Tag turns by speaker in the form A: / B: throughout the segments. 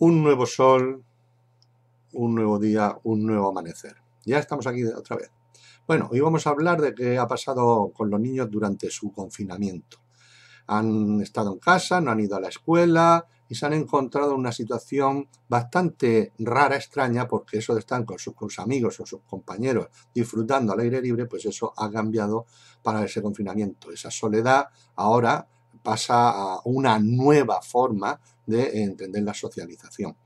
A: un nuevo sol, un nuevo día, un nuevo amanecer. Ya estamos aquí otra vez. Bueno, hoy vamos a hablar de qué ha pasado con los niños durante su confinamiento. Han estado en casa, no han ido a la escuela y se han encontrado en una situación bastante rara, extraña, porque eso de estar con sus, amigos o sus compañeros disfrutando al aire libre, pues eso ha cambiado para ese confinamiento. Esa soledad ahora pasa a una nueva forma de entender la socialización.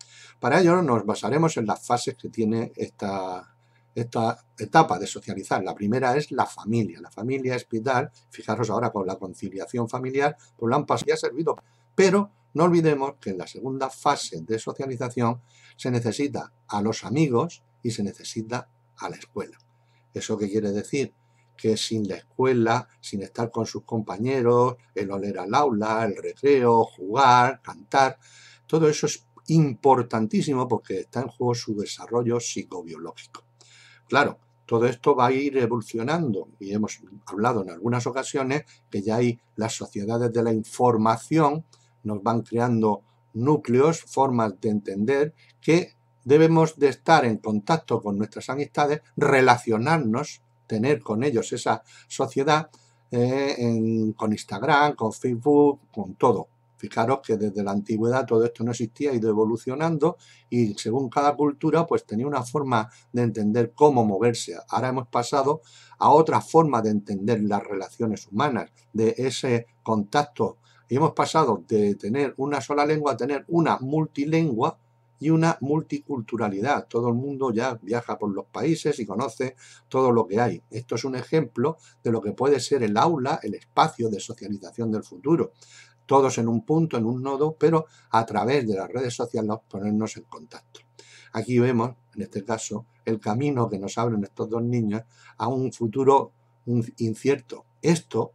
A: Para ello nos basaremos en las fases que tiene esta, esta etapa de socializar. La primera es la familia. La familia es vital. Fijaros ahora con la conciliación familiar, pues la han pasado ha servido. Pero no olvidemos que en la segunda fase de socialización se necesita a los amigos y se necesita a la escuela. ¿Eso qué quiere decir? que sin la escuela, sin estar con sus compañeros, el oler al aula, el recreo, jugar, cantar, todo eso es importantísimo porque está en juego su desarrollo psicobiológico. Claro, todo esto va a ir evolucionando y hemos hablado en algunas ocasiones que ya hay las sociedades de la información, nos van creando núcleos, formas de entender que debemos de estar en contacto con nuestras amistades, relacionarnos tener con ellos esa sociedad eh, con Instagram, con Facebook, con todo. Fijaros que desde la antigüedad todo esto no existía, ha ido evolucionando y según cada cultura pues tenía una forma de entender cómo moverse. Ahora hemos pasado a otra forma de entender las relaciones humanas, de ese contacto. Y hemos pasado de tener una sola lengua a tener una multilingüe y una multiculturalidad. Todo el mundo ya viaja por los países y conoce todo lo que hay. Esto es un ejemplo de lo que puede ser el aula, el espacio de socialización del futuro. Todos en un punto, en un nodo, pero a través de las redes sociales ponernos en contacto. Aquí vemos, en este caso, el camino que nos abren estos dos niños a un futuro incierto. Esto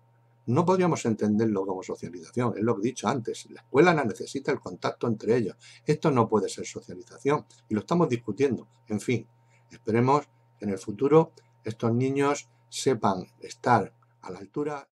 A: no podríamos entenderlo como socialización, es lo que he dicho antes. La escuela la necesita el contacto entre ellos. Esto no puede ser socialización y lo estamos discutiendo. En fin, esperemos que en el futuro estos niños sepan estar a la altura.